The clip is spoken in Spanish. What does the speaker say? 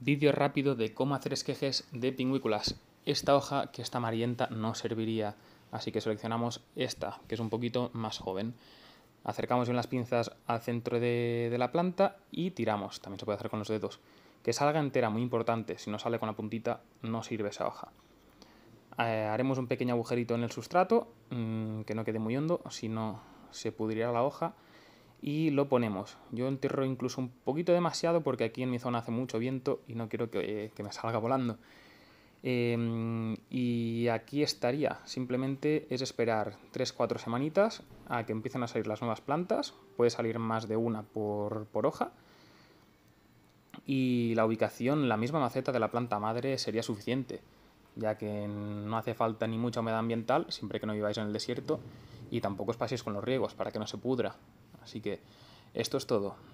Vídeo rápido de cómo hacer esquejes de pingüículas. Esta hoja, que está amarillenta, no serviría, así que seleccionamos esta, que es un poquito más joven. Acercamos bien las pinzas al centro de, la planta y tiramos. También se puede hacer con los dedos. Que salga entera, muy importante. Si no sale con la puntita, no sirve esa hoja. Eh, haremos un pequeño agujerito en el sustrato, mm, que no quede muy hondo, si no se pudrirá la hoja y lo ponemos. Yo entierro incluso un poquito demasiado porque aquí en mi zona hace mucho viento y no quiero que, eh, me salga volando. Em, y aquí estaría. Simplemente es esperar 3-4 semanitas a que empiecen a salir las nuevas plantas. Puede salir más de una por, por hoja. Y la ubicación, la misma maceta de la planta madre sería suficiente, ya que no hace falta ni mucha humedad ambiental, siempre que no viváis en el desierto, y tampoco os paséis con los riegos para que no se pudra. Así que esto es todo.